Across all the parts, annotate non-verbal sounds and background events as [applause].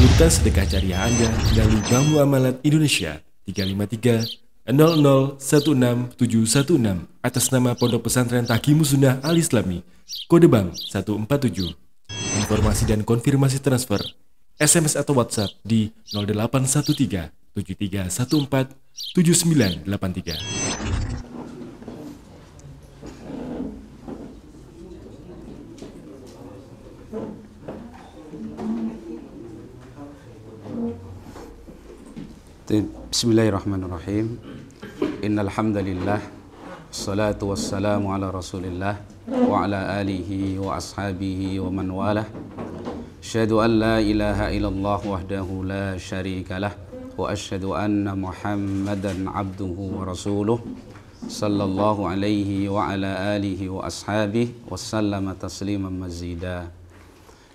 Salurkan sedekah jariah Anda melalui Bank Muamalat Indonesia 353 0016716 atas nama Pondok Pesantren Takimu Sunnah Al Islami, kode bank 147. Informasi dan konfirmasi transfer, SMS atau WhatsApp di 0813 7314 7983. بسم الله الرحمن الرحيم إن الحمد لله الصلاة والسلام على رسول الله وعلى آله وأصحابه ومن والاه أشهد أن لا إله إلا الله وحده لا شريك له وأشهد أن محمدا عبده ورسوله صلى الله عليه وعلى آله وأصحابه وسلم تسليما مزيدا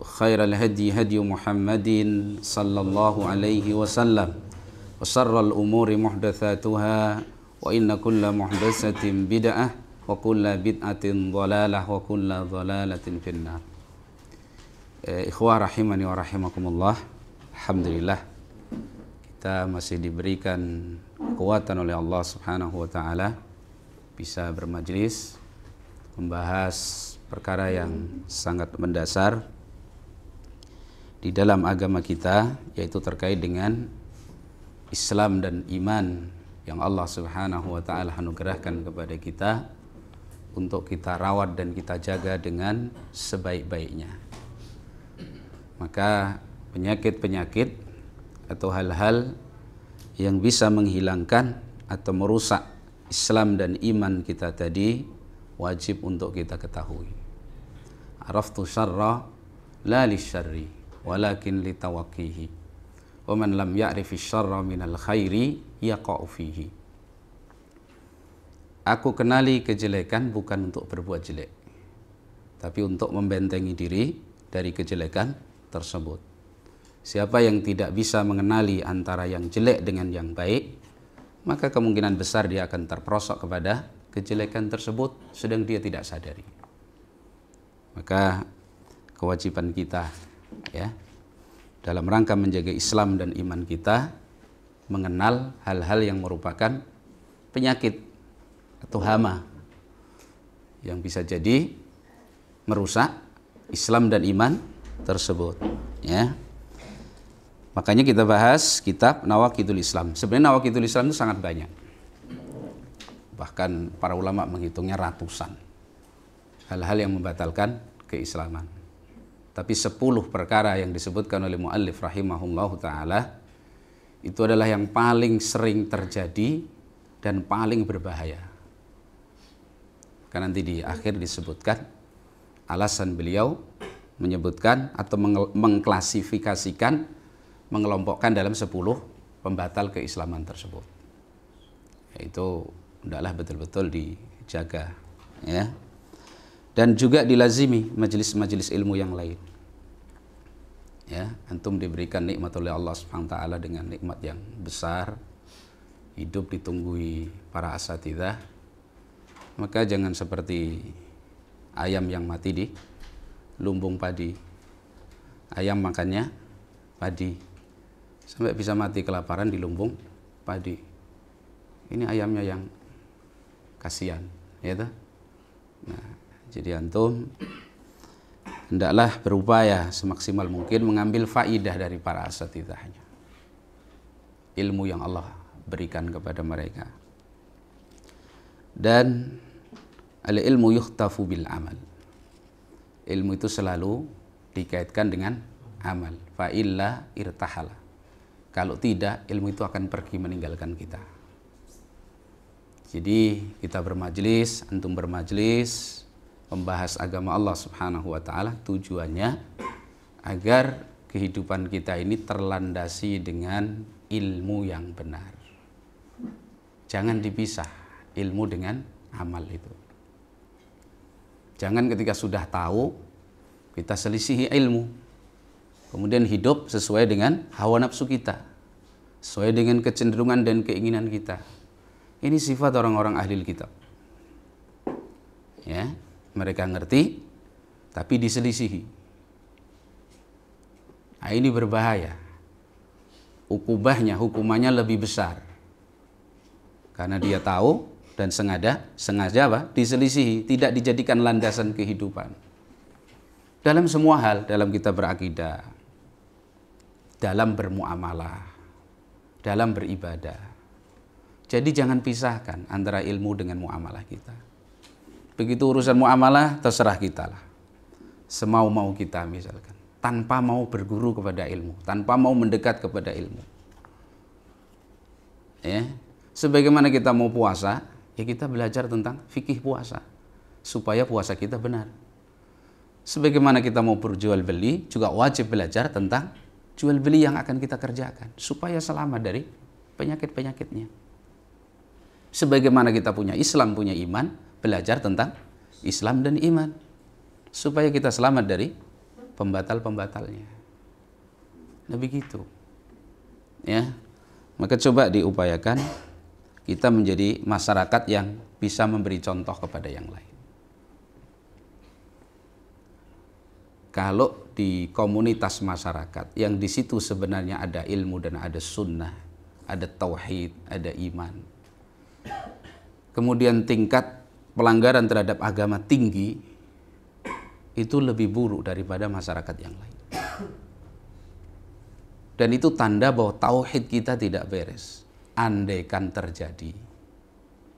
وخير الهدي هدي محمد صلى الله عليه وسلم وشر الأمور محدثاتها وإن كل محدثة بدعة وكل بدعة ضلالة وكل ضلالة في النار رحمني rahimani الله الحمد لله Kita masih diberikan kekuatan oleh Allah subhanahu wa ta'ala Bisa bermajlis Membahas perkara yang sangat mendasar di dalam agama kita yaitu terkait dengan Islam dan iman yang Allah Subhanahu wa taala anugerahkan kepada kita untuk kita rawat dan kita jaga dengan sebaik-baiknya. Maka penyakit-penyakit atau hal-hal yang bisa menghilangkan atau merusak Islam dan iman kita tadi wajib untuk kita ketahui. Araftu syarra la li walakin litawaqihi wa man lam ya'rif syarra minal khairi yaqa'u fihi Aku kenali kejelekan bukan untuk berbuat jelek tapi untuk membentengi diri dari kejelekan tersebut Siapa yang tidak bisa mengenali antara yang jelek dengan yang baik, maka kemungkinan besar dia akan terperosok kepada kejelekan tersebut sedang dia tidak sadari. Maka kewajiban kita ya dalam rangka menjaga Islam dan iman kita mengenal hal-hal yang merupakan penyakit atau hama yang bisa jadi merusak Islam dan iman tersebut ya makanya kita bahas kitab Nawakidul Islam sebenarnya Nawakidul Islam itu sangat banyak bahkan para ulama menghitungnya ratusan hal-hal yang membatalkan keislaman tapi sepuluh perkara yang disebutkan oleh muallif rahimahullahu taala itu adalah yang paling sering terjadi dan paling berbahaya. Karena nanti di akhir disebutkan alasan beliau menyebutkan atau mengklasifikasikan mengelompokkan dalam sepuluh pembatal keislaman tersebut. Itu hendaklah betul-betul dijaga ya dan juga dilazimi majelis-majelis ilmu yang lain. Ya, antum diberikan nikmat oleh Allah Subhanahu taala dengan nikmat yang besar. Hidup ditunggui para asatidah. Maka jangan seperti ayam yang mati di lumbung padi. Ayam makannya padi. Sampai bisa mati kelaparan di lumbung padi. Ini ayamnya yang kasihan, ya toh? Nah, jadi antum hendaklah berupaya semaksimal mungkin mengambil faidah dari para asatidahnya. Ilmu yang Allah berikan kepada mereka. Dan al ilmu yuhtafu bil amal. Ilmu itu selalu dikaitkan dengan amal. Fa'illa irtahala. Kalau tidak, ilmu itu akan pergi meninggalkan kita. Jadi kita bermajlis, antum bermajlis, membahas agama Allah Subhanahu wa taala tujuannya agar kehidupan kita ini terlandasi dengan ilmu yang benar. Jangan dipisah ilmu dengan amal itu. Jangan ketika sudah tahu kita selisihi ilmu. Kemudian hidup sesuai dengan hawa nafsu kita. Sesuai dengan kecenderungan dan keinginan kita. Ini sifat orang-orang ahli kitab. Ya, mereka ngerti tapi diselisihi nah, ini berbahaya ukubahnya hukumannya lebih besar karena dia tahu dan sengaja sengaja apa diselisihi tidak dijadikan landasan kehidupan dalam semua hal dalam kita berakidah dalam bermuamalah dalam beribadah jadi jangan pisahkan antara ilmu dengan muamalah kita Begitu urusan muamalah terserah kita lah. Semau-mau kita misalkan. Tanpa mau berguru kepada ilmu. Tanpa mau mendekat kepada ilmu. Ya. Sebagaimana kita mau puasa, ya kita belajar tentang fikih puasa. Supaya puasa kita benar. Sebagaimana kita mau berjual beli, juga wajib belajar tentang jual beli yang akan kita kerjakan. Supaya selamat dari penyakit-penyakitnya. Sebagaimana kita punya Islam, punya iman, belajar tentang Islam dan iman supaya kita selamat dari pembatal-pembatalnya. Nah begitu. Ya. Maka coba diupayakan kita menjadi masyarakat yang bisa memberi contoh kepada yang lain. Kalau di komunitas masyarakat yang di situ sebenarnya ada ilmu dan ada sunnah, ada tauhid, ada iman. Kemudian tingkat pelanggaran terhadap agama tinggi itu lebih buruk daripada masyarakat yang lain. Dan itu tanda bahwa tauhid kita tidak beres. Andaikan terjadi.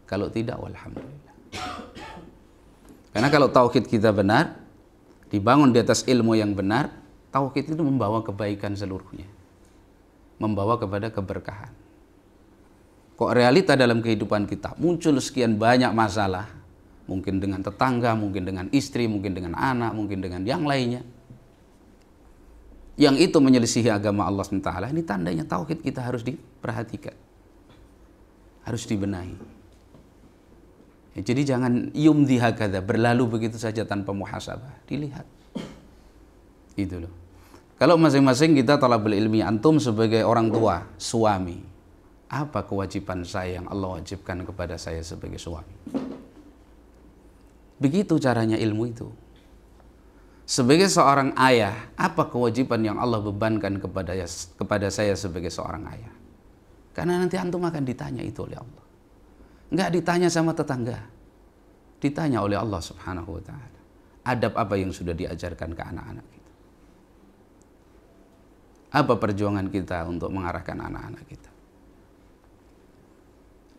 Kalau tidak, alhamdulillah. Karena kalau tauhid kita benar, dibangun di atas ilmu yang benar, tauhid itu membawa kebaikan seluruhnya. Membawa kepada keberkahan. Kok realita dalam kehidupan kita muncul sekian banyak masalah, mungkin dengan tetangga, mungkin dengan istri, mungkin dengan anak, mungkin dengan yang lainnya. Yang itu menyelisihi agama Allah SWT, ini tandanya tauhid kita harus diperhatikan. Harus dibenahi. Ya, jadi jangan yumdi hakada, berlalu begitu saja tanpa muhasabah. Dilihat. Itu loh. Kalau masing-masing kita telah ilmi, antum sebagai orang tua, suami, apa kewajiban saya yang Allah wajibkan kepada saya sebagai suami? Begitu caranya ilmu itu. Sebagai seorang ayah, apa kewajiban yang Allah bebankan kepada ya, kepada saya sebagai seorang ayah? Karena nanti antum akan ditanya itu oleh Allah. Enggak ditanya sama tetangga. Ditanya oleh Allah Subhanahu wa taala. Adab apa yang sudah diajarkan ke anak-anak kita? Apa perjuangan kita untuk mengarahkan anak-anak kita?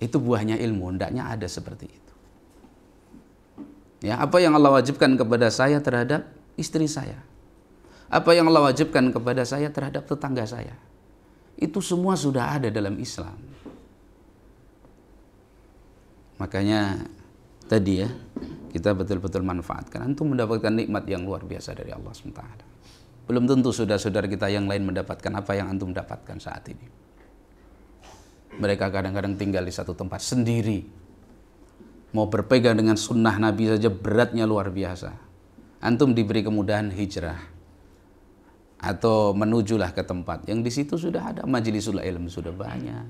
Itu buahnya ilmu, hendaknya ada seperti itu. Ya, apa yang Allah wajibkan kepada saya terhadap istri saya? Apa yang Allah wajibkan kepada saya terhadap tetangga saya? Itu semua sudah ada dalam Islam. Makanya tadi ya, kita betul-betul manfaatkan. untuk mendapatkan nikmat yang luar biasa dari Allah SWT. Belum tentu saudara-saudara kita yang lain mendapatkan apa yang antum dapatkan saat ini. Mereka kadang-kadang tinggal di satu tempat sendiri, Mau berpegang dengan sunnah Nabi saja beratnya luar biasa. Antum diberi kemudahan hijrah atau menujulah ke tempat yang di situ sudah ada majelis ilm sudah banyak.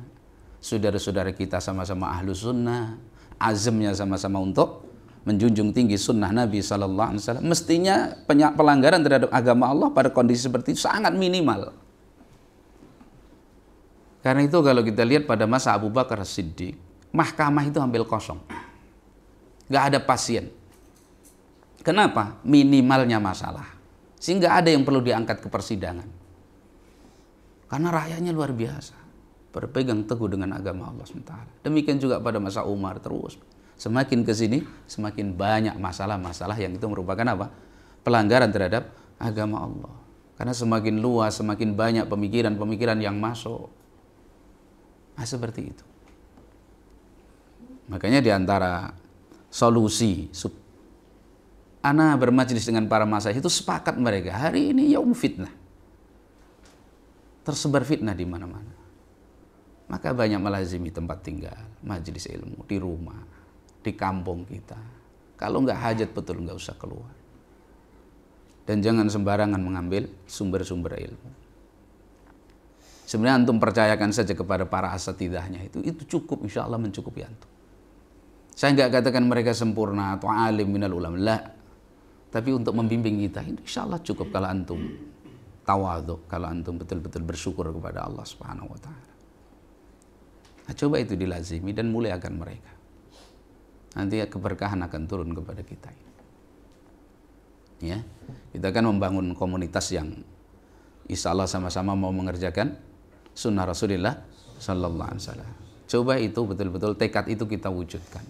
Saudara-saudara kita sama-sama ahlu sunnah, azamnya sama-sama untuk menjunjung tinggi sunnah Nabi Sallallahu Alaihi Wasallam. Mestinya pelanggaran terhadap agama Allah pada kondisi seperti itu sangat minimal. Karena itu kalau kita lihat pada masa Abu Bakar Siddiq, mahkamah itu hampir kosong gak ada pasien. Kenapa? Minimalnya masalah. Sehingga ada yang perlu diangkat ke persidangan. Karena rakyatnya luar biasa. Berpegang teguh dengan agama Allah SWT. Demikian juga pada masa Umar terus. Semakin ke sini, semakin banyak masalah-masalah yang itu merupakan apa? Pelanggaran terhadap agama Allah. Karena semakin luas, semakin banyak pemikiran-pemikiran yang masuk. Nah, seperti itu. Makanya di antara solusi. Ana bermajlis dengan para masa itu sepakat mereka. Hari ini yaum fitnah. Tersebar fitnah di mana-mana. Maka banyak melazimi tempat tinggal, majelis ilmu, di rumah, di kampung kita. Kalau nggak hajat betul nggak usah keluar. Dan jangan sembarangan mengambil sumber-sumber ilmu. Sebenarnya antum percayakan saja kepada para asatidahnya itu, itu cukup insya Allah mencukupi antum. Saya nggak katakan mereka sempurna atau alim minal ulama, lah. Tapi untuk membimbing kita, insya Allah cukup kalau antum tawaduk, kalau antum betul-betul bersyukur kepada Allah Subhanahu wa taala. Nah, coba itu dilazimi dan mulai akan mereka. Nanti keberkahan akan turun kepada kita. Ya, kita akan membangun komunitas yang insya Allah sama-sama mau mengerjakan sunnah Rasulullah Sallallahu Alaihi Wasallam. Coba itu betul-betul tekad itu kita wujudkan.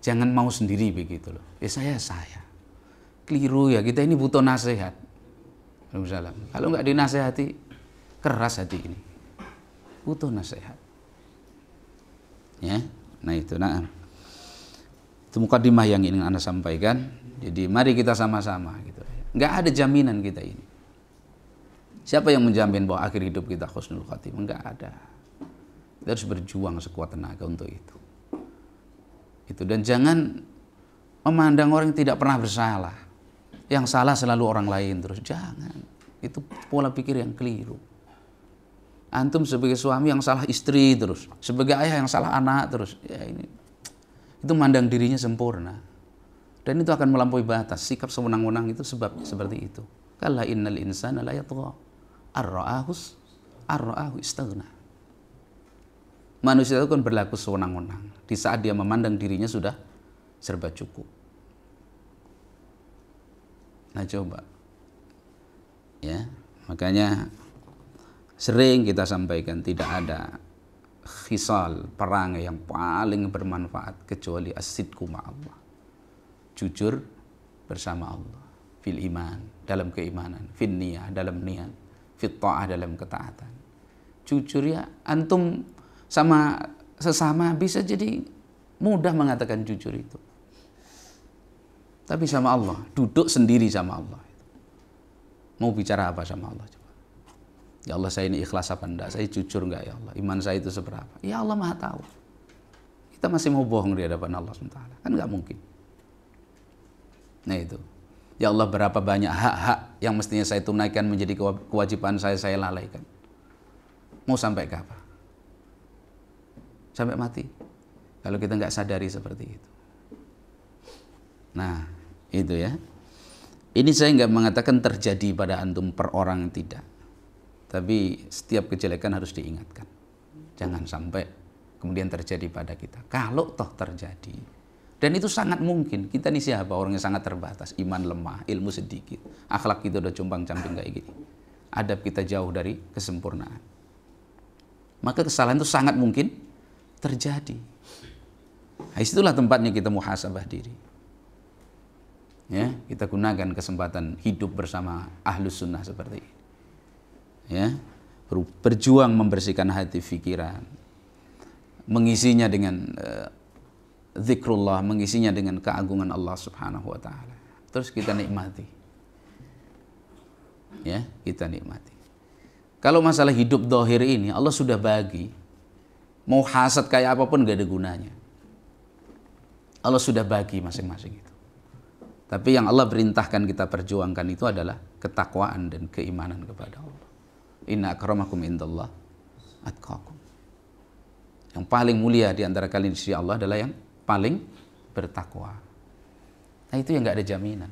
Jangan mau sendiri begitu loh. Ya saya saya. Keliru ya kita ini butuh nasihat. Kalau nggak dinasehati keras hati ini. Butuh nasihat. Ya, nah itu nah. Itu mukadimah yang ingin Anda sampaikan. Jadi mari kita sama-sama gitu. Nggak ada jaminan kita ini. Siapa yang menjamin bahwa akhir hidup kita khusnul khatimah? Enggak ada. Kita harus berjuang sekuat tenaga untuk itu. Itu dan jangan memandang orang yang tidak pernah bersalah. Yang salah selalu orang lain terus. Jangan. Itu pola pikir yang keliru. Antum sebagai suami yang salah istri terus, sebagai ayah yang salah anak terus. Ya ini itu mandang dirinya sempurna. Dan itu akan melampaui batas. Sikap sewenang-wenang itu sebabnya seperti itu. kalau innal insana la yatgha. Ar-ra'ahus manusia itu kan berlaku sewenang-wenang. Di saat dia memandang dirinya sudah serba cukup. Nah coba. Ya, makanya sering kita sampaikan tidak ada khisal perang yang paling bermanfaat kecuali asidku as Allah. Jujur bersama Allah fil iman dalam keimanan, fil niat dalam niat, fit ta'ah dalam ketaatan. Jujur ya antum sama sesama bisa jadi mudah mengatakan jujur itu. Tapi sama Allah, duduk sendiri sama Allah. Mau bicara apa sama Allah? Ya Allah saya ini ikhlas apa enggak? Saya jujur enggak ya Allah? Iman saya itu seberapa? Ya Allah maha tahu. Kita masih mau bohong di hadapan Allah SWT. Kan enggak mungkin. Nah itu. Ya Allah berapa banyak hak-hak yang mestinya saya tunaikan menjadi kewajiban saya, saya lalaikan. Mau sampai kapan? sampai mati. Kalau kita nggak sadari seperti itu. Nah, itu ya. Ini saya nggak mengatakan terjadi pada antum per orang tidak. Tapi setiap kejelekan harus diingatkan. Jangan sampai kemudian terjadi pada kita. Kalau toh terjadi, dan itu sangat mungkin. Kita nih siapa? Orangnya sangat terbatas, iman lemah, ilmu sedikit, akhlak kita udah cumbang camping kayak gini. Adab kita jauh dari kesempurnaan. Maka kesalahan itu sangat mungkin terjadi. Nah, itulah tempatnya kita muhasabah diri. Ya, kita gunakan kesempatan hidup bersama ahlus sunnah seperti ini. Ya, berjuang membersihkan hati fikiran, mengisinya dengan uh, zikrullah, mengisinya dengan keagungan Allah Subhanahu wa taala. Terus kita nikmati. Ya, kita nikmati. Kalau masalah hidup dohir ini Allah sudah bagi Mau hasad kayak apapun gak ada gunanya. Allah sudah bagi masing-masing itu. Tapi yang Allah perintahkan kita perjuangkan itu adalah ketakwaan dan keimanan kepada Allah. Inna akramakum indallah atqakum. Yang paling mulia di antara kalian di sisi Allah adalah yang paling bertakwa. Nah itu yang gak ada jaminan.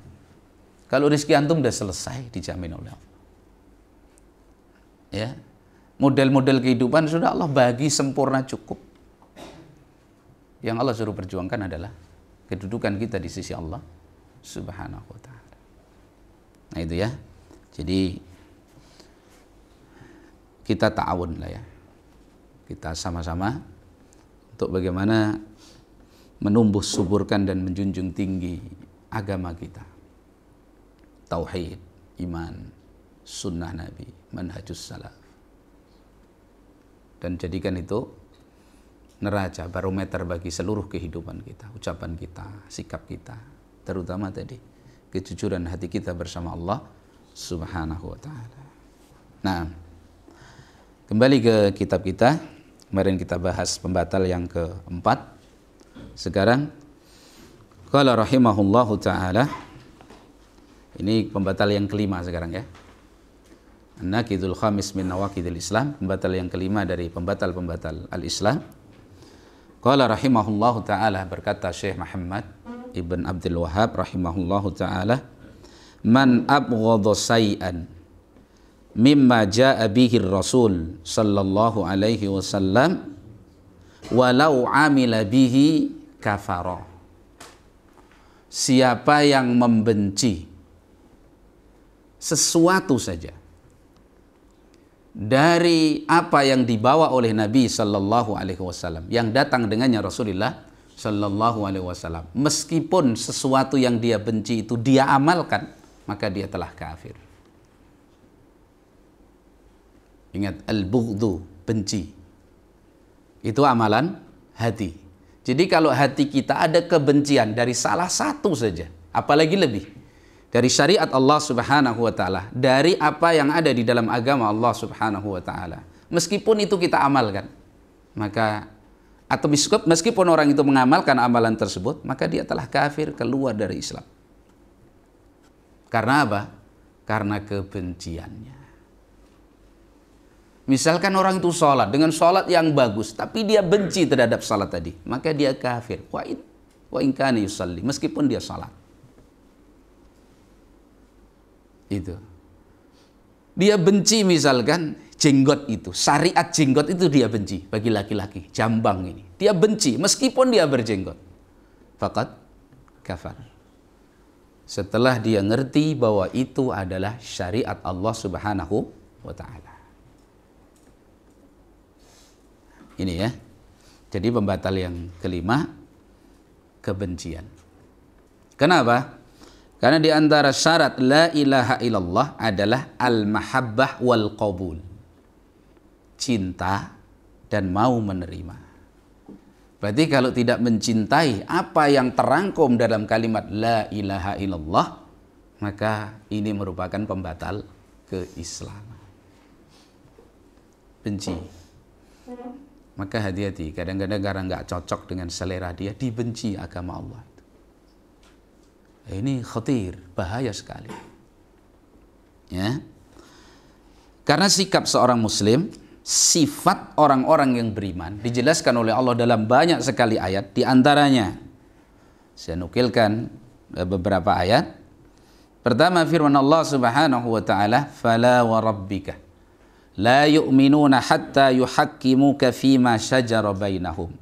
Kalau rizki antum udah selesai dijamin oleh Allah. Ya, model-model kehidupan sudah Allah bagi sempurna cukup. Yang Allah suruh perjuangkan adalah kedudukan kita di sisi Allah Subhanahu wa taala. Nah, itu ya. Jadi kita ta'awun lah ya. Kita sama-sama untuk bagaimana menumbuh suburkan dan menjunjung tinggi agama kita. Tauhid, iman, sunnah Nabi, manhajus salaf dan jadikan itu neraca barometer bagi seluruh kehidupan kita, ucapan kita, sikap kita, terutama tadi kejujuran hati kita bersama Allah Subhanahu wa taala. Nah, kembali ke kitab kita. Kemarin kita bahas pembatal yang keempat. Sekarang qala rahimahullahu taala. Ini pembatal yang kelima sekarang ya. Nakidul Khamis min Nawakidil Islam, pembatal yang kelima dari pembatal-pembatal al-Islam. Qala rahimahullahu taala berkata Syekh Muhammad Ibn Abdul Wahab rahimahullahu taala, "Man abghadha say'an mimma jaa bihi Rasul sallallahu alaihi wasallam walau amila bihi kafara." Siapa yang membenci sesuatu saja dari apa yang dibawa oleh Nabi Shallallahu Alaihi Wasallam yang datang dengannya Rasulullah Shallallahu Alaihi Wasallam meskipun sesuatu yang dia benci itu dia amalkan maka dia telah kafir ingat al bughdu benci itu amalan hati jadi kalau hati kita ada kebencian dari salah satu saja apalagi lebih dari syariat Allah Subhanahu wa taala, dari apa yang ada di dalam agama Allah Subhanahu wa taala. Meskipun itu kita amalkan, maka atau meskipun orang itu mengamalkan amalan tersebut, maka dia telah kafir keluar dari Islam. Karena apa? Karena kebenciannya. Misalkan orang itu sholat dengan sholat yang bagus, tapi dia benci terhadap sholat tadi, maka dia kafir. Wa in, wa inkani yusalli, meskipun dia sholat itu. Dia benci misalkan jenggot itu, syariat jenggot itu dia benci bagi laki-laki, jambang ini. Dia benci meskipun dia berjenggot. Fakat kafar. Setelah dia ngerti bahwa itu adalah syariat Allah Subhanahu wa taala. Ini ya. Jadi pembatal yang kelima kebencian. Kenapa? Karena di antara syarat la ilaha illallah adalah al-mahabbah wal qabul. Cinta dan mau menerima. Berarti kalau tidak mencintai apa yang terangkum dalam kalimat la ilaha illallah, maka ini merupakan pembatal keislaman. Benci. Maka hati-hati, kadang-kadang karena nggak cocok dengan selera dia, dibenci agama Allah. Eh, ini khotir, bahaya sekali. Ya. Karena sikap seorang muslim, sifat orang-orang yang beriman dijelaskan oleh Allah dalam banyak sekali ayat di antaranya saya nukilkan eh, beberapa ayat. Pertama firman Allah Subhanahu wa taala, "Fala wa rabbika la yu'minuna hatta yuhaqqimuka fima shajara bainahum,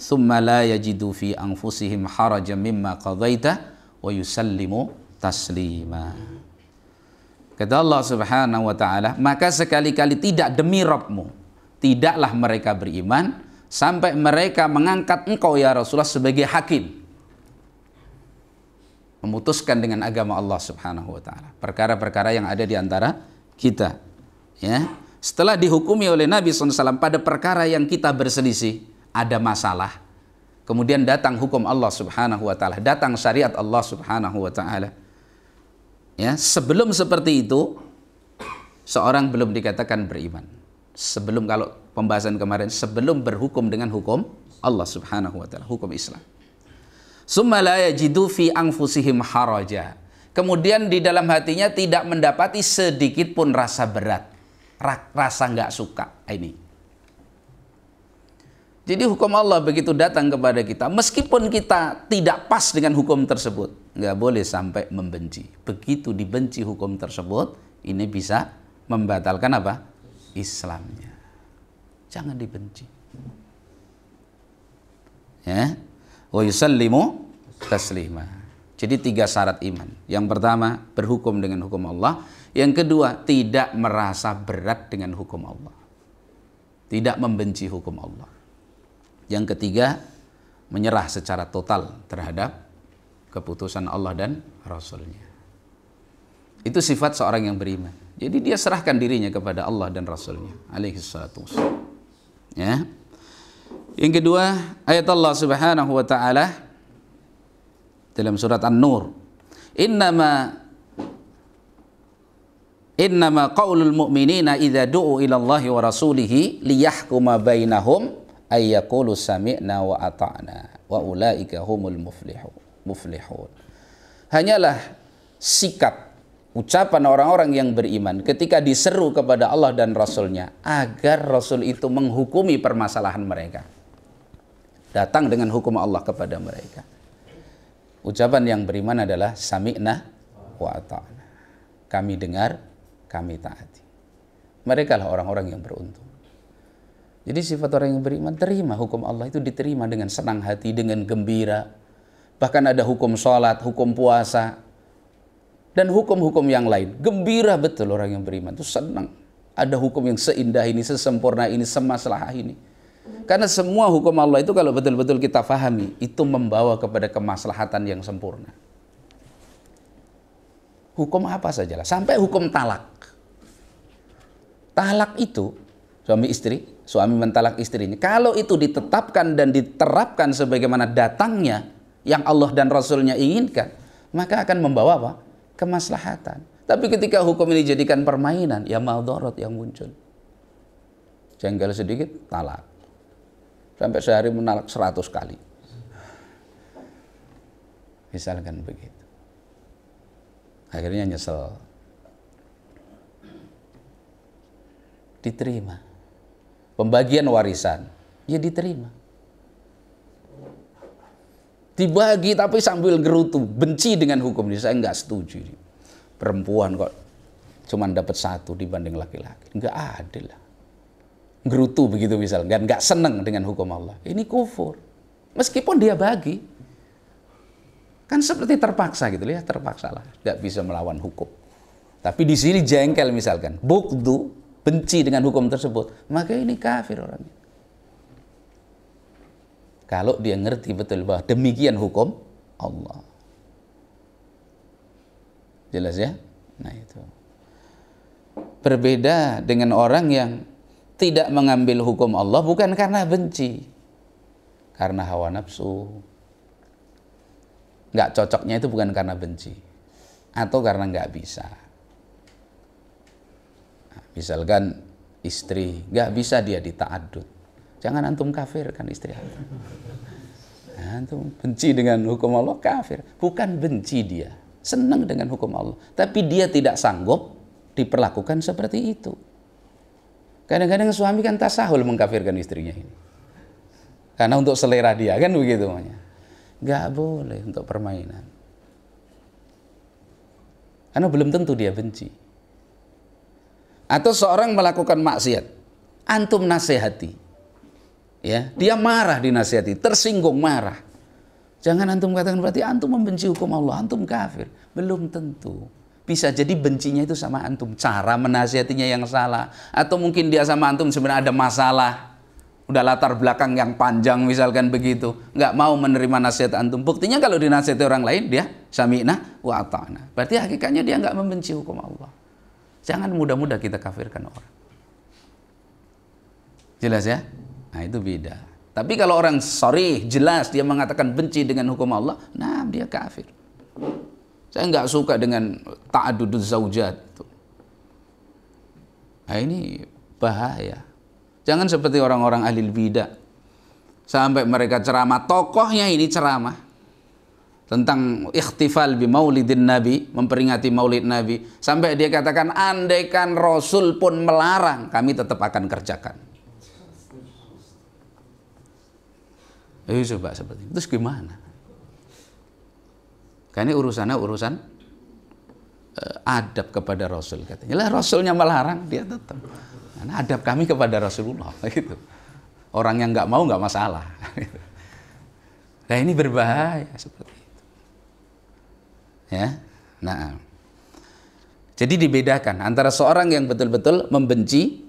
thumma la yajidu fi anfusihim harajan mimma qadaita." wa yusallimu taslima. Kata Allah Subhanahu wa taala, maka sekali-kali tidak demi Rabbmu, tidaklah mereka beriman sampai mereka mengangkat engkau ya Rasulullah sebagai hakim. Memutuskan dengan agama Allah Subhanahu wa taala perkara-perkara yang ada di antara kita. Ya. Setelah dihukumi oleh Nabi SAW pada perkara yang kita berselisih, ada masalah, kemudian datang hukum Allah Subhanahu wa taala, datang syariat Allah Subhanahu wa taala. Ya, sebelum seperti itu seorang belum dikatakan beriman. Sebelum kalau pembahasan kemarin sebelum berhukum dengan hukum Allah Subhanahu wa taala, hukum Islam. Summa la yajidu fi anfusihim haraja. Kemudian di dalam hatinya tidak mendapati sedikit pun rasa berat, rasa nggak suka ini jadi hukum Allah begitu datang kepada kita, meskipun kita tidak pas dengan hukum tersebut, nggak boleh sampai membenci. Begitu dibenci hukum tersebut, ini bisa membatalkan apa? Islamnya. Jangan dibenci. Ya. Wa yusallimu taslima. Jadi tiga syarat iman. Yang pertama, berhukum dengan hukum Allah. Yang kedua, tidak merasa berat dengan hukum Allah. Tidak membenci hukum Allah. Yang ketiga, menyerah secara total terhadap keputusan Allah dan Rasulnya. Itu sifat seorang yang beriman. Jadi dia serahkan dirinya kepada Allah dan Rasulnya. Alaihi salatu Ya. Yang kedua, ayat Allah Subhanahu wa taala dalam surat An-Nur. Innama Innama qaulul mu'minina idza du'u ila wa rasulihi liyahkuma bainahum ayyakulu sami'na wa ata'na wa ulaika humul muflihu, muflihun. Hanyalah sikap ucapan orang-orang yang beriman ketika diseru kepada Allah dan Rasulnya agar Rasul itu menghukumi permasalahan mereka. Datang dengan hukum Allah kepada mereka. Ucapan yang beriman adalah sami'na wa ata'na. Kami dengar, kami taati. Mereka lah orang-orang yang beruntung. Jadi sifat orang yang beriman terima hukum Allah itu diterima dengan senang hati, dengan gembira. Bahkan ada hukum sholat, hukum puasa, dan hukum-hukum yang lain. Gembira betul orang yang beriman itu senang. Ada hukum yang seindah ini, sesempurna ini, semaslah ini. Karena semua hukum Allah itu kalau betul-betul kita fahami, itu membawa kepada kemaslahatan yang sempurna. Hukum apa sajalah, sampai hukum talak. Talak itu suami istri, suami mentalak istrinya. Kalau itu ditetapkan dan diterapkan sebagaimana datangnya yang Allah dan Rasulnya inginkan, maka akan membawa apa? Kemaslahatan. Tapi ketika hukum ini dijadikan permainan, ya maldorot yang muncul. Jengkel sedikit, talak. Sampai sehari menalak seratus kali. Misalkan begitu. Akhirnya nyesel. Diterima pembagian warisan, ya diterima. Dibagi tapi sambil gerutu, benci dengan hukum ini, saya nggak setuju. Perempuan kok cuma dapat satu dibanding laki-laki, nggak ada lah. Gerutu begitu misal, dan nggak seneng dengan hukum Allah. Ini kufur. Meskipun dia bagi, kan seperti terpaksa gitu ya, terpaksa lah, nggak bisa melawan hukum. Tapi di sini jengkel misalkan, bukdu benci dengan hukum tersebut, maka ini kafir orangnya. Kalau dia ngerti betul bahwa demikian hukum Allah. Jelas ya? Nah itu. Berbeda dengan orang yang tidak mengambil hukum Allah bukan karena benci. Karena hawa nafsu. Nggak cocoknya itu bukan karena benci. Atau karena nggak bisa Misalkan istri, nggak bisa dia ditaadud. Jangan antum kafir kan istri antum. Antum benci dengan hukum Allah kafir. Bukan benci dia, senang dengan hukum Allah. Tapi dia tidak sanggup diperlakukan seperti itu. Kadang-kadang suami kan tasahul mengkafirkan istrinya ini. Karena untuk selera dia kan begitu. Nggak boleh untuk permainan. Karena belum tentu dia benci atau seorang melakukan maksiat, antum nasihati. Ya, dia marah dinasihati, tersinggung marah. Jangan antum katakan berarti antum membenci hukum Allah, antum kafir. Belum tentu. Bisa jadi bencinya itu sama antum, cara menasihatinya yang salah atau mungkin dia sama antum sebenarnya ada masalah. Udah latar belakang yang panjang misalkan begitu, nggak mau menerima nasihat antum. Buktinya kalau dinasihati orang lain dia sami'na wa ta'ana. Berarti hakikatnya dia nggak membenci hukum Allah. Jangan mudah-mudah kita kafirkan orang. Jelas ya? Nah itu beda. Tapi kalau orang sorry, jelas dia mengatakan benci dengan hukum Allah, nah dia kafir. Saya nggak suka dengan ta'adudud zaujat. Nah ini bahaya. Jangan seperti orang-orang ahli bidah. Sampai mereka ceramah, tokohnya ini ceramah tentang ikhtifal bi maulidin nabi, memperingati maulid nabi, sampai dia katakan andaikan rasul pun melarang, kami tetap akan kerjakan. Ayo coba seperti itu. Terus gimana? Karena ini urusannya urusan uh, adab kepada Rasul katanya. Lah Rasulnya melarang dia tetap. Karena adab kami kepada Rasulullah [laughs] gitu. Orang yang nggak mau nggak masalah. Nah [laughs] ini berbahaya seperti Ya. Nah. Jadi dibedakan antara seorang yang betul-betul membenci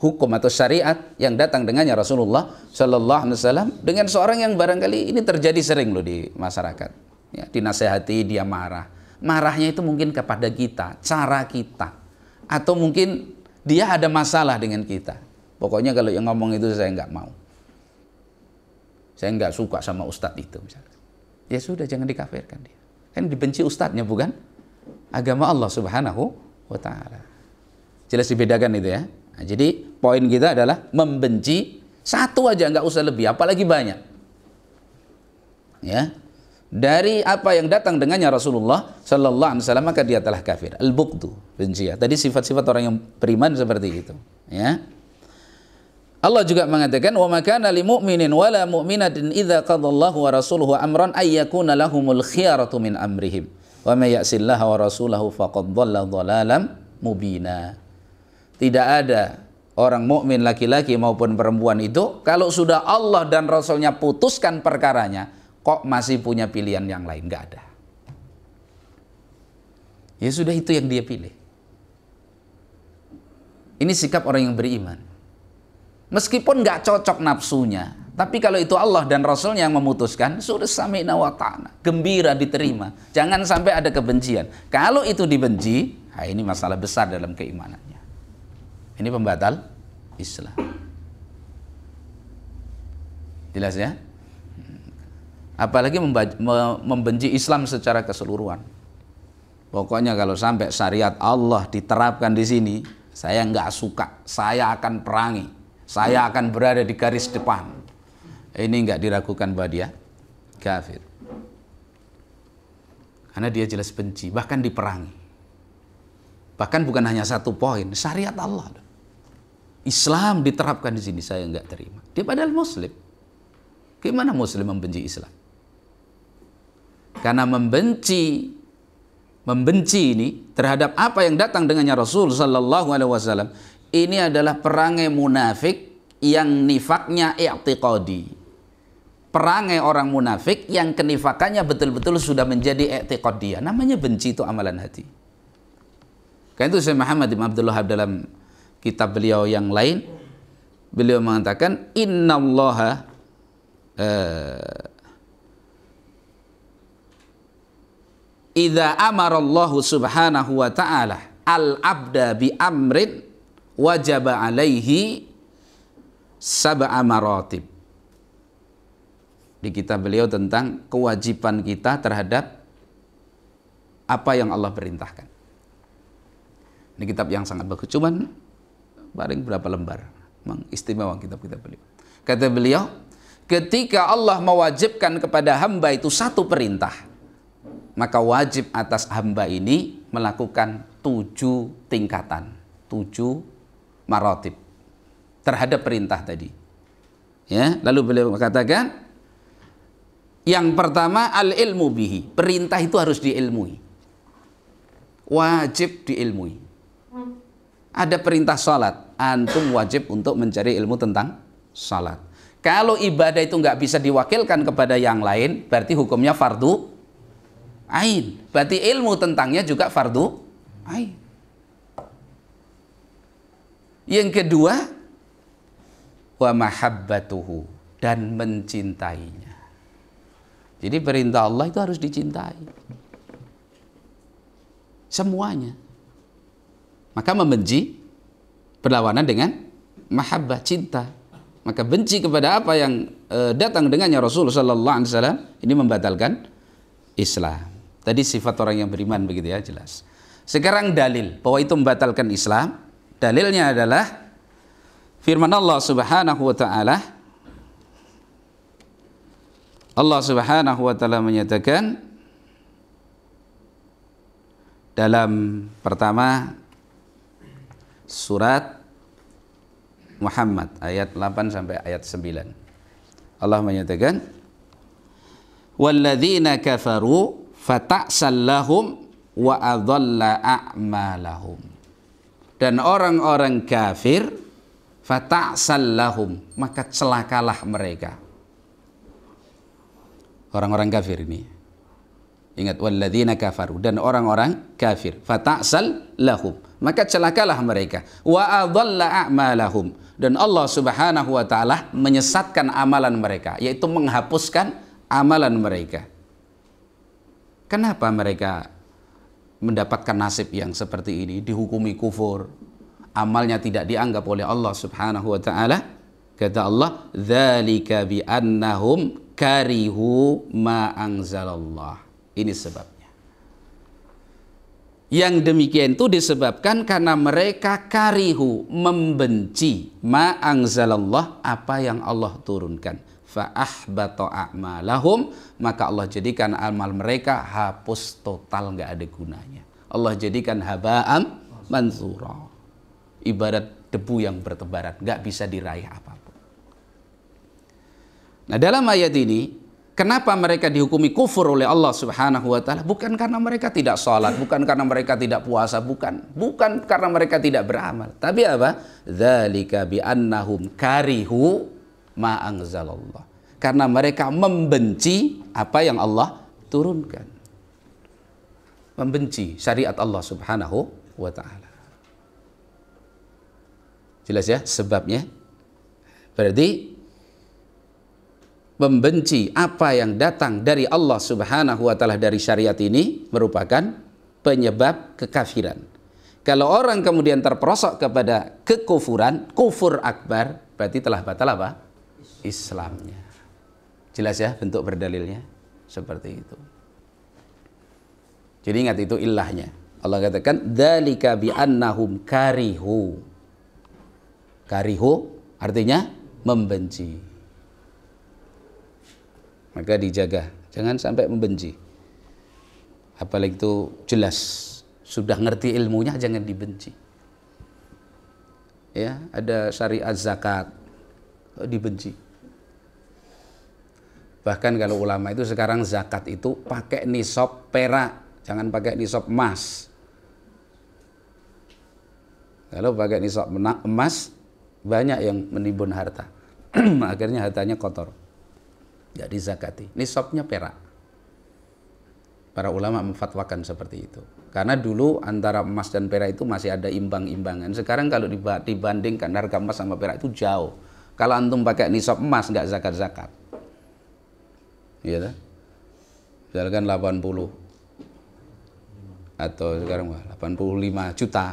hukum atau syariat yang datang dengannya Rasulullah Shallallahu Alaihi Wasallam dengan seorang yang barangkali ini terjadi sering loh di masyarakat. Ya, dinasehati dia marah. Marahnya itu mungkin kepada kita, cara kita, atau mungkin dia ada masalah dengan kita. Pokoknya kalau yang ngomong itu saya nggak mau. Saya nggak suka sama ustadz itu misalnya. Ya sudah jangan dikafirkan dia. Kan dibenci ustadznya bukan? Agama Allah subhanahu wa ta'ala. Jelas dibedakan itu ya. Nah, jadi poin kita adalah membenci satu aja nggak usah lebih, apalagi banyak. Ya, dari apa yang datang dengannya Rasulullah Shallallahu Alaihi Wasallam maka dia telah kafir al buktu benci ya tadi sifat-sifat orang yang beriman seperti itu ya Allah juga mengatakan wa makana lil mu'minin wala mu'minatin idza qadallahu wa rasuluhu amran ayyakuna lahumul khiyaratu min amrihim wa may ya'sillaha wa rasulahu faqad dhalla dhalalan mubina. Tidak ada orang mukmin laki-laki maupun perempuan itu kalau sudah Allah dan Rasulnya putuskan perkaranya kok masih punya pilihan yang lain enggak ada. Ya sudah itu yang dia pilih. Ini sikap orang yang beriman. Meskipun nggak cocok nafsunya, tapi kalau itu Allah dan Rasul yang memutuskan, sudah sami nawatana Gembira diterima. Jangan sampai ada kebencian. Kalau itu dibenci, nah ini masalah besar dalam keimanannya. Ini pembatal Islam. Jelas ya? Apalagi membenci Islam secara keseluruhan. Pokoknya kalau sampai syariat Allah diterapkan di sini, saya nggak suka, saya akan perangi saya akan berada di garis depan. Ini nggak diragukan bahwa dia kafir. Karena dia jelas benci, bahkan diperangi. Bahkan bukan hanya satu poin, syariat Allah. Islam diterapkan di sini saya nggak terima. Dia padahal Muslim. Gimana Muslim membenci Islam? Karena membenci membenci ini terhadap apa yang datang dengannya Rasul Sallallahu Alaihi Wasallam ini adalah perangai munafik yang nifaknya i'tiqadi. Perangai orang munafik yang kenifakannya betul-betul sudah menjadi i'tiqad Namanya benci itu amalan hati. Karena itu saya Muhammad bin Abdullah dalam kitab beliau yang lain beliau mengatakan Inna uh, eh, Idza amarallahu Subhanahu wa taala al-abda bi amrin wajaba alaihi sab'a maratib. Di kitab beliau tentang kewajiban kita terhadap apa yang Allah perintahkan. Ini kitab yang sangat bagus, cuman paling berapa lembar mengistimewa kitab-kitab beliau. Kata beliau, ketika Allah mewajibkan kepada hamba itu satu perintah, maka wajib atas hamba ini melakukan tujuh tingkatan, tujuh maratib terhadap perintah tadi. Ya, lalu beliau mengatakan yang pertama al ilmu bihi, perintah itu harus diilmui. Wajib diilmui. Ada perintah salat, antum wajib untuk mencari ilmu tentang salat. Kalau ibadah itu nggak bisa diwakilkan kepada yang lain, berarti hukumnya fardu ain. Berarti ilmu tentangnya juga fardu ain. Yang kedua, wa mahabbatuhu dan mencintainya. Jadi perintah Allah itu harus dicintai. Semuanya. Maka membenci berlawanan dengan mahabbah cinta. Maka benci kepada apa yang e, datang dengannya Rasulullah sallallahu alaihi wasallam ini membatalkan Islam. Tadi sifat orang yang beriman begitu ya jelas. Sekarang dalil bahwa itu membatalkan Islam Dalilnya adalah firman Allah Subhanahu wa taala Allah Subhanahu wa taala menyatakan dalam pertama surat Muhammad ayat 8 sampai ayat 9. Allah menyatakan walladzina kafaru fata'sallahum wa adalla a'malahum dan orang-orang kafir fata'sallahum maka celakalah mereka orang-orang kafir ini ingat walladzina kafaru dan orang-orang kafir fata'sallahum maka celakalah mereka wa adalla a'malahum dan Allah Subhanahu wa taala menyesatkan amalan mereka yaitu menghapuskan amalan mereka kenapa mereka mendapatkan nasib yang seperti ini dihukumi kufur amalnya tidak dianggap oleh Allah Subhanahu wa taala kata Allah dzalika bi annahum karihu ma anzalallah ini sebabnya yang demikian itu disebabkan karena mereka karihu membenci ma anzalallah apa yang Allah turunkan a'malahum maka Allah jadikan amal mereka hapus total nggak ada gunanya Allah jadikan haba'am manzura ibarat debu yang bertebaran nggak bisa diraih apapun nah dalam ayat ini Kenapa mereka dihukumi kufur oleh Allah Subhanahu wa taala? Bukan karena mereka tidak sholat, bukan karena mereka tidak puasa, bukan. Bukan karena mereka tidak beramal. Tapi apa? Dzalika bi annahum karihu ma'angzalallah. Karena mereka membenci apa yang Allah turunkan. Membenci syariat Allah subhanahu wa ta'ala. Jelas ya sebabnya? Berarti membenci apa yang datang dari Allah subhanahu wa ta'ala dari syariat ini merupakan penyebab kekafiran. Kalau orang kemudian terperosok kepada kekufuran, kufur akbar, berarti telah batal apa? Islamnya. Jelas ya bentuk berdalilnya seperti itu. Jadi ingat itu ilahnya. Allah katakan bi annahum karihu. Karihu artinya membenci. Maka dijaga, jangan sampai membenci. Apalagi itu jelas sudah ngerti ilmunya jangan dibenci. Ya, ada syariat zakat. dibenci? Bahkan kalau ulama itu sekarang zakat itu pakai nisab perak, jangan pakai nisab emas. Kalau pakai nisab emas, banyak yang menimbun harta. [clears throat] Akhirnya hartanya kotor. Jadi zakati. Nisabnya perak. Para ulama memfatwakan seperti itu. Karena dulu antara emas dan perak itu masih ada imbang-imbangan. Sekarang kalau dibandingkan harga emas sama perak itu jauh. Kalau antum pakai nisab emas nggak zakat-zakat. Iya tak? Misalkan 80 atau sekarang 85 juta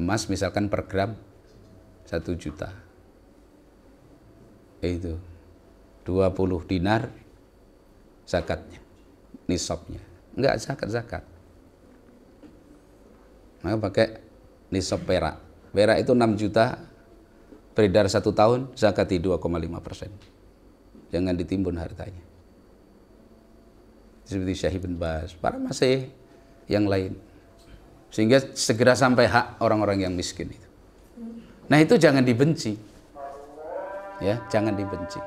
emas misalkan per gram 1 juta itu 20 dinar zakatnya nisabnya enggak zakat zakat maka pakai nisab perak perak itu 6 juta beredar satu tahun zakat di 2,5 persen jangan ditimbun hartanya. Seperti Syekh Ibn Bas, para masih yang lain. Sehingga segera sampai hak orang-orang yang miskin itu. Nah itu jangan dibenci. Ya, jangan dibenci.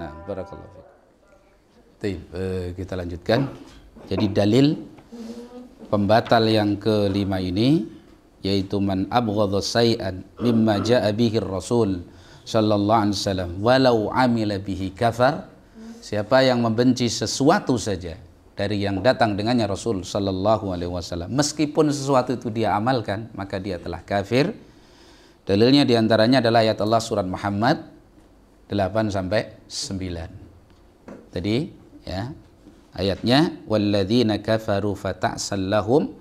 Nah, barakallahu fiik. Eh, kita lanjutkan. Jadi dalil pembatal yang kelima ini yaitu man abghadha say'an mimma ja'a bihi rasul sallallahu alaihi wasallam walau amila bihi kafar siapa yang membenci sesuatu saja dari yang datang dengannya Rasul sallallahu alaihi wasallam meskipun sesuatu itu dia amalkan maka dia telah kafir dalilnya diantaranya adalah ayat Allah surat Muhammad 8 sampai 9 tadi ya ayatnya walladzina kafaru fata'sallahum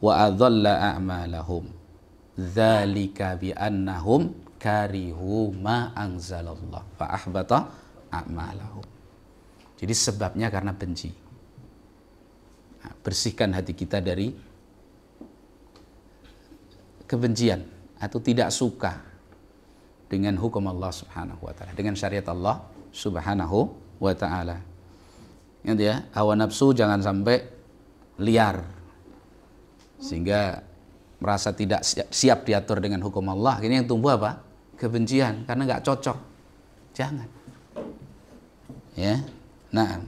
wa adhalla a'malahum dzalika bi annahum karihu ma anzalallah fa ahbata a'malahu. Jadi sebabnya karena benci. Nah, bersihkan hati kita dari kebencian atau tidak suka dengan hukum Allah Subhanahu wa taala, dengan syariat Allah Subhanahu wa taala. Ingat ya, hawa nafsu jangan sampai liar sehingga merasa tidak siap, siap diatur dengan hukum Allah. Ini yang tumbuh apa? kebencian karena nggak cocok. Jangan. Ya. Nah,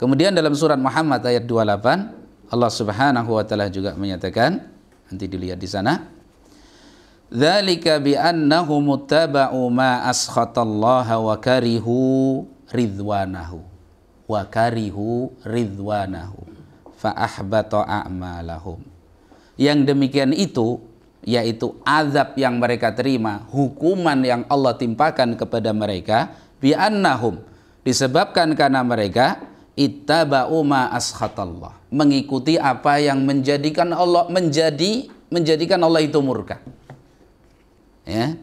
kemudian dalam surat Muhammad ayat 28 Allah Subhanahu wa taala juga menyatakan nanti dilihat di sana Dzalika bi annahum muttaba'u ma askhatallaha wa karihu ridwanahu wa karihu ridwanahu fa a'malahum. Yang demikian itu yaitu azab yang mereka terima, hukuman yang Allah timpakan kepada mereka biannahum disebabkan karena mereka ittaba'u ma askhatallah, mengikuti apa yang menjadikan Allah menjadi menjadikan Allah itu murka. Ya,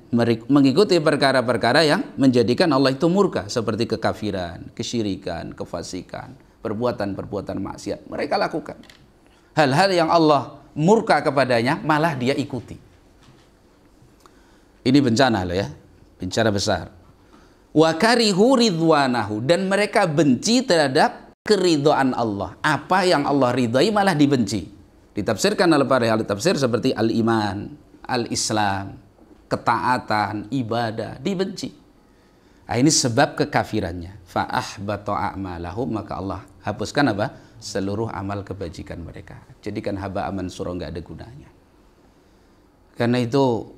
mengikuti perkara-perkara yang menjadikan Allah itu murka seperti kekafiran, kesyirikan, kefasikan, perbuatan-perbuatan maksiat mereka lakukan. Hal-hal yang Allah murka kepadanya, malah dia ikuti. Ini bencana loh ya, bencana besar. Wa karihu ridwanahu dan mereka benci terhadap keridoan Allah. Apa yang Allah ridhai malah dibenci. Ditafsirkan oleh para ahli tafsir seperti al-iman, al-islam, ketaatan, ibadah, dibenci. Nah, ini sebab kekafirannya. Fa'ahbata a'malahum maka Allah hapuskan apa? seluruh amal kebajikan mereka. Jadikan haba aman surau nggak ada gunanya. Karena itu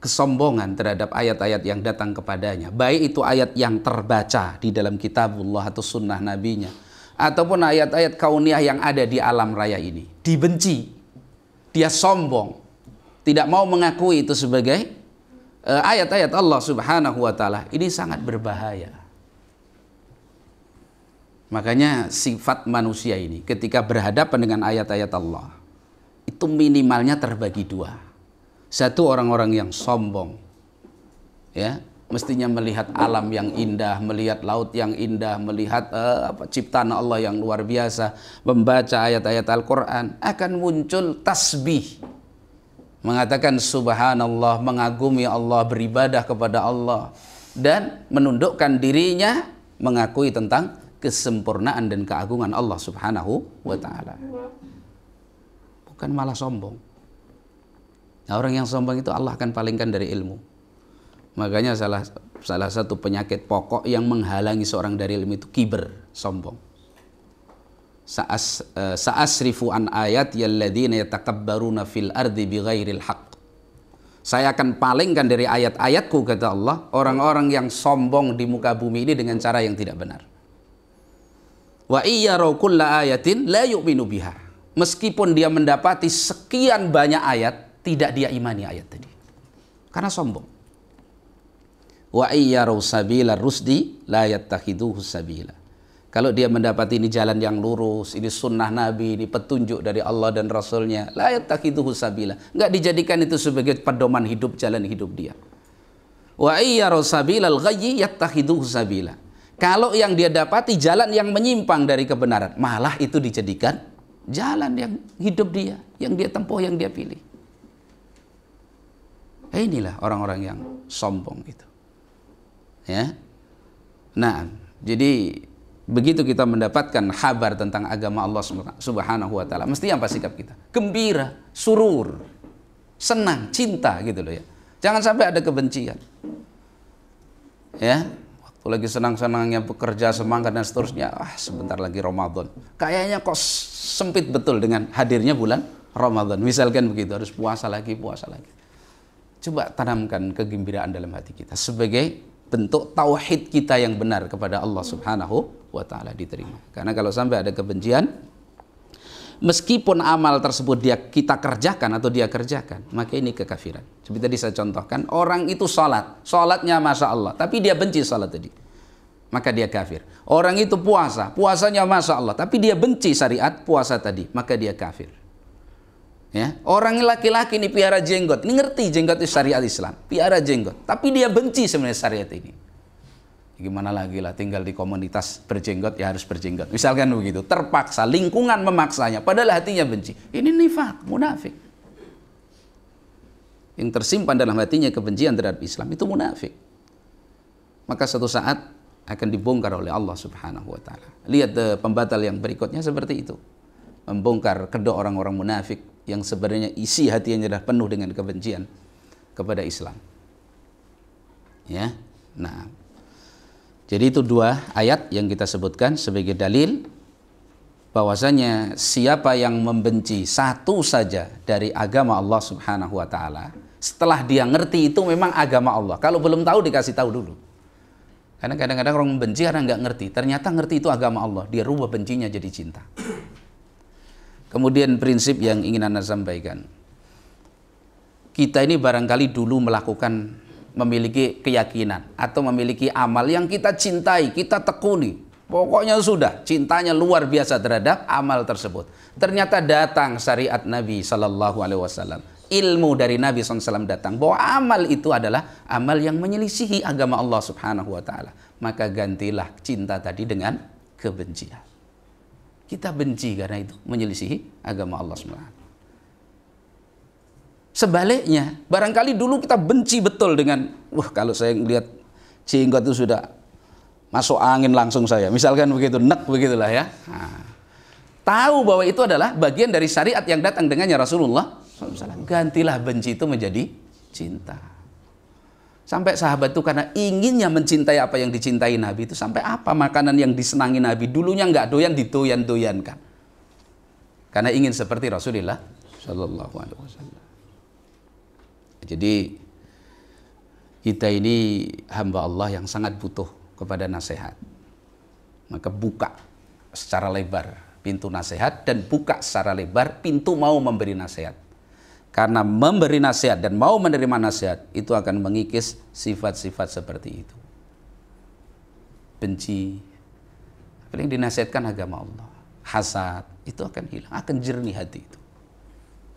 kesombongan terhadap ayat-ayat yang datang kepadanya, baik itu ayat yang terbaca di dalam kitabullah atau sunnah nabinya, ataupun ayat-ayat kauniah yang ada di alam raya ini, dibenci, dia sombong, tidak mau mengakui itu sebagai eh, ayat-ayat Allah Subhanahu wa taala. Ini sangat berbahaya. Makanya sifat manusia ini ketika berhadapan dengan ayat-ayat Allah itu minimalnya terbagi dua. Satu orang-orang yang sombong, ya mestinya melihat alam yang indah, melihat laut yang indah, melihat uh, apa, ciptaan Allah yang luar biasa, membaca ayat-ayat Al-Quran akan muncul tasbih, mengatakan Subhanallah, mengagumi Allah, beribadah kepada Allah dan menundukkan dirinya mengakui tentang kesempurnaan dan keagungan Allah Subhanahu wa taala. Bukan malah sombong. Nah, orang yang sombong itu Allah akan palingkan dari ilmu. Makanya salah salah satu penyakit pokok yang menghalangi seorang dari ilmu itu kiber, sombong. Sa'as, uh, sa'asrifu an ayat yalladzina yatakabbaruna fil ardi bighairil haqq. Saya akan palingkan dari ayat-ayatku kata Allah orang-orang yang sombong di muka bumi ini dengan cara yang tidak benar wa iyyarau kulla ayatin la yu'minu biha. Meskipun dia mendapati sekian banyak ayat, tidak dia imani ayat tadi. Karena sombong. Wa iyyarau sabila rusdi la yattakhiduhu sabila. Kalau dia mendapati ini jalan yang lurus, ini sunnah Nabi, ini petunjuk dari Allah dan Rasulnya. La yattakhiduhu sabila. Enggak dijadikan itu sebagai pedoman hidup, jalan hidup dia. Wa iyyarau sabilal ghayyi yattakhiduhu sabila kalau yang dia dapati jalan yang menyimpang dari kebenaran, malah itu dijadikan jalan yang hidup dia, yang dia tempuh, yang dia pilih. Eh, inilah orang-orang yang sombong itu. Ya. Nah, jadi begitu kita mendapatkan kabar tentang agama Allah Subhanahu wa taala, mesti apa sikap kita? Gembira, surur, senang, cinta gitu loh ya. Jangan sampai ada kebencian. Ya, lagi senang-senangnya bekerja, semangat dan seterusnya, ah sebentar lagi Ramadan. Kayaknya kok sempit betul dengan hadirnya bulan Ramadan. Misalkan begitu, harus puasa lagi, puasa lagi. Coba tanamkan kegembiraan dalam hati kita sebagai bentuk tauhid kita yang benar kepada Allah Subhanahu wa taala diterima. Karena kalau sampai ada kebencian, meskipun amal tersebut dia kita kerjakan atau dia kerjakan, maka ini kekafiran. Seperti tadi saya contohkan, orang itu salat, salatnya masya Allah, tapi dia benci salat tadi, maka dia kafir. Orang itu puasa, puasanya masya Allah, tapi dia benci syariat puasa tadi, maka dia kafir. Ya, orang laki-laki ini piara jenggot, ini ngerti jenggot itu syariat Islam, piara jenggot, tapi dia benci sebenarnya syariat ini gimana lagi lah tinggal di komunitas berjenggot ya harus berjenggot misalkan begitu terpaksa lingkungan memaksanya padahal hatinya benci ini nifak munafik yang tersimpan dalam hatinya kebencian terhadap Islam itu munafik maka satu saat akan dibongkar oleh Allah Subhanahu wa taala lihat the eh, pembatal yang berikutnya seperti itu membongkar kedua orang-orang munafik yang sebenarnya isi hatinya sudah penuh dengan kebencian kepada Islam ya nah jadi itu dua ayat yang kita sebutkan sebagai dalil bahwasanya siapa yang membenci satu saja dari agama Allah Subhanahu wa taala, setelah dia ngerti itu memang agama Allah. Kalau belum tahu dikasih tahu dulu. Karena kadang-kadang orang membenci karena nggak ngerti. Ternyata ngerti itu agama Allah. Dia rubah bencinya jadi cinta. Kemudian prinsip yang ingin Anda sampaikan. Kita ini barangkali dulu melakukan memiliki keyakinan atau memiliki amal yang kita cintai, kita tekuni. Pokoknya sudah cintanya luar biasa terhadap amal tersebut. Ternyata datang syariat Nabi Shallallahu Alaihi Wasallam, ilmu dari Nabi SAW datang bahwa amal itu adalah amal yang menyelisihi agama Allah Subhanahu Wa Taala. Maka gantilah cinta tadi dengan kebencian. Kita benci karena itu menyelisihi agama Allah Subhanahu Wa Taala Sebaliknya, barangkali dulu kita benci betul dengan, wah kalau saya melihat si itu sudah masuk angin langsung saya. Misalkan begitu, nek begitulah ya. Nah, tahu bahwa itu adalah bagian dari syariat yang datang dengannya Rasulullah Gantilah benci itu menjadi cinta. Sampai sahabat itu karena inginnya mencintai apa yang dicintai Nabi itu sampai apa makanan yang disenangi Nabi dulunya nggak doyan ditoyan doyankan karena ingin seperti Rasulullah jadi kita ini hamba Allah yang sangat butuh kepada nasihat. Maka buka secara lebar pintu nasihat dan buka secara lebar pintu mau memberi nasihat. Karena memberi nasihat dan mau menerima nasihat itu akan mengikis sifat-sifat seperti itu. Benci, paling dinasihatkan agama Allah. Hasad, itu akan hilang, akan jernih hati itu.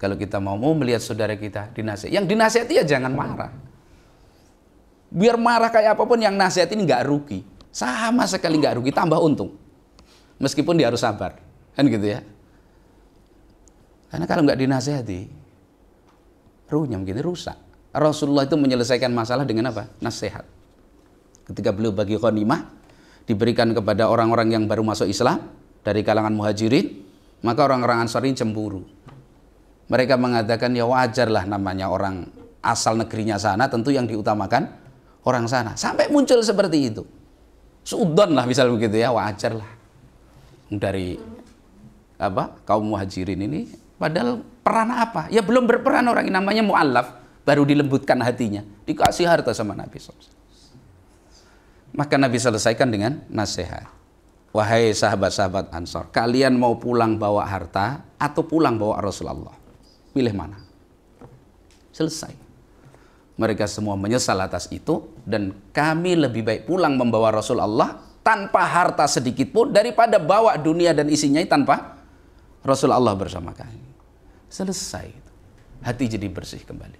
Kalau kita mau mau melihat saudara kita dinasihati. yang dinasihati ya jangan marah. Biar marah kayak apapun yang nasihat ini nggak rugi, sama sekali nggak rugi, tambah untung. Meskipun dia harus sabar, kan gitu ya. Karena kalau nggak dinasehati, ruhnya mungkin rusak. Rasulullah itu menyelesaikan masalah dengan apa? Nasihat. Ketika beliau bagi konimah, diberikan kepada orang-orang yang baru masuk Islam, dari kalangan muhajirin, maka orang-orang ini cemburu. Mereka mengatakan ya wajarlah namanya orang asal negerinya sana tentu yang diutamakan orang sana. Sampai muncul seperti itu. sudon lah misal begitu ya wajarlah. Dari apa kaum muhajirin ini padahal peran apa? Ya belum berperan orang yang namanya mu'allaf baru dilembutkan hatinya dikasih harta sama Nabi SAW. Maka Nabi selesaikan dengan nasihat. Wahai sahabat-sahabat Ansor, kalian mau pulang bawa harta atau pulang bawa Rasulullah? Pilih mana? Selesai. Mereka semua menyesal atas itu dan kami lebih baik pulang membawa Rasulullah tanpa harta sedikit pun daripada bawa dunia dan isinya tanpa Rasulullah bersama kami. Selesai. Hati jadi bersih kembali.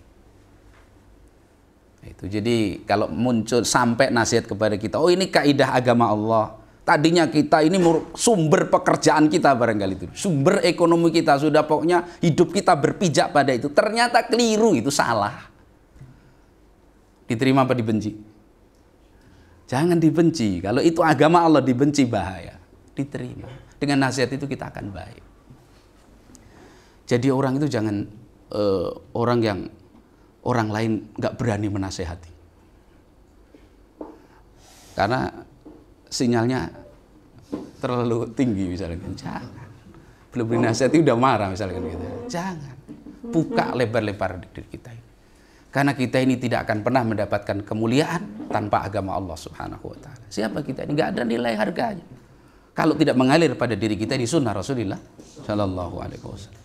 Itu jadi kalau muncul sampai nasihat kepada kita, oh ini kaidah agama Allah. Tadinya kita ini sumber pekerjaan kita barangkali itu. Sumber ekonomi kita sudah pokoknya hidup kita berpijak pada itu. Ternyata keliru itu salah. Diterima apa dibenci? Jangan dibenci. Kalau itu agama Allah dibenci bahaya. Diterima. Dengan nasihat itu kita akan baik. Jadi orang itu jangan uh, orang yang orang lain nggak berani menasehati. Karena sinyalnya terlalu tinggi misalnya jangan belum beri itu udah marah misalnya kan gitu jangan buka lebar-lebar diri kita ini karena kita ini tidak akan pernah mendapatkan kemuliaan tanpa agama Allah Subhanahu wa taala siapa kita ini nggak ada nilai harganya kalau tidak mengalir pada diri kita di sunnah Rasulullah Shallallahu Alaihi Wasallam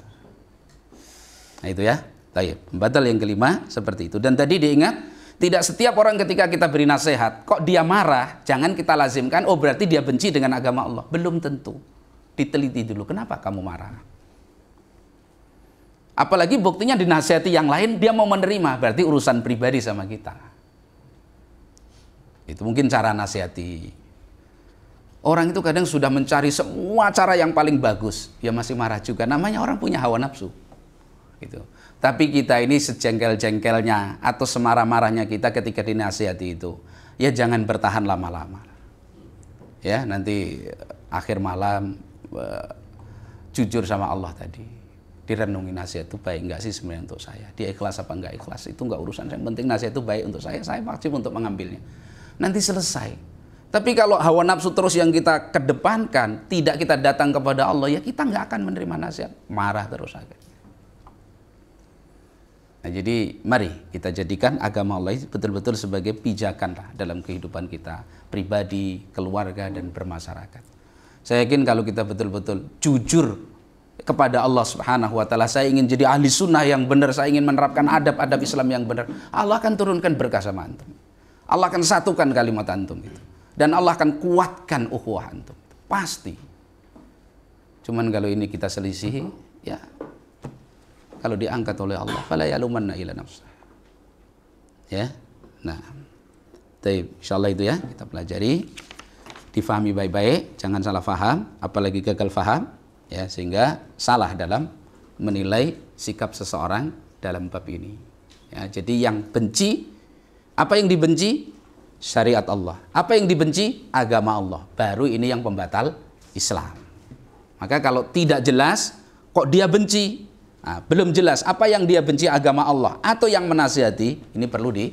nah itu ya Baik, pembatal yang kelima seperti itu. Dan tadi diingat tidak setiap orang ketika kita beri nasihat, kok dia marah, jangan kita lazimkan, oh berarti dia benci dengan agama Allah. Belum tentu. Diteliti dulu, kenapa kamu marah? Apalagi buktinya dinasihati yang lain, dia mau menerima. Berarti urusan pribadi sama kita. Itu mungkin cara nasihati. Orang itu kadang sudah mencari semua cara yang paling bagus. Dia masih marah juga. Namanya orang punya hawa nafsu. Gitu. Tapi kita ini sejengkel-jengkelnya atau semarah-marahnya kita ketika dinasihati itu. Ya jangan bertahan lama-lama. Ya nanti eh, akhir malam uh, jujur sama Allah tadi. Direnungi nasihat itu baik enggak sih sebenarnya untuk saya. Dia ikhlas apa enggak ikhlas itu enggak urusan Yang penting nasihat itu baik untuk saya, saya wajib untuk mengambilnya. Nanti selesai. Tapi kalau hawa nafsu terus yang kita kedepankan, tidak kita datang kepada Allah, ya kita nggak akan menerima nasihat. Marah terus aja. Nah, jadi mari kita jadikan agama Allah betul-betul sebagai pijakan lah dalam kehidupan kita pribadi, keluarga dan bermasyarakat. Saya yakin kalau kita betul-betul jujur kepada Allah Subhanahu wa taala, saya ingin jadi ahli sunnah yang benar, saya ingin menerapkan adab-adab Islam yang benar. Allah akan turunkan berkah sama antum. Allah akan satukan kalimat antum itu. Dan Allah akan kuatkan ukhuwah antum. Pasti. Cuman kalau ini kita selisihi, ya kalau diangkat oleh Allah fala yalumanna ila ya nah Taib, insyaallah itu ya kita pelajari difahami baik-baik jangan salah faham apalagi gagal faham ya sehingga salah dalam menilai sikap seseorang dalam bab ini ya, jadi yang benci apa yang dibenci syariat Allah apa yang dibenci agama Allah baru ini yang pembatal Islam maka kalau tidak jelas kok dia benci Nah, belum jelas apa yang dia benci agama Allah atau yang menasihati ini perlu di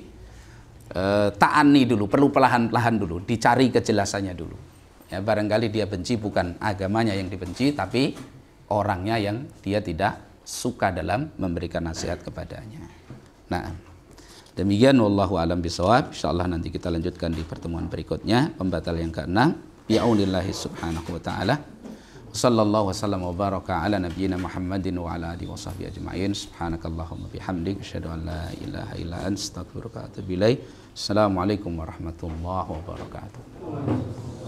eh, taani dulu, perlu pelahan pelahan dulu, dicari kejelasannya dulu. Ya, barangkali dia benci bukan agamanya yang dibenci, tapi orangnya yang dia tidak suka dalam memberikan nasihat kepadanya. Nah, demikian wallahu alam bisawab. Insyaallah nanti kita lanjutkan di pertemuan berikutnya, pembatal yang keenam. Bi'aulillahi subhanahu wa ta'ala sallallahu wasallam wa baraka ala nabiyyina Muhammadin wa ala alihi wa sahbihi ajma'in. Subhanakallahumma bihamdik asyhadu an la ilaha illa anta astaghfiruka wa atubu ilaik. Assalamualaikum warahmatullahi wabarakatuh.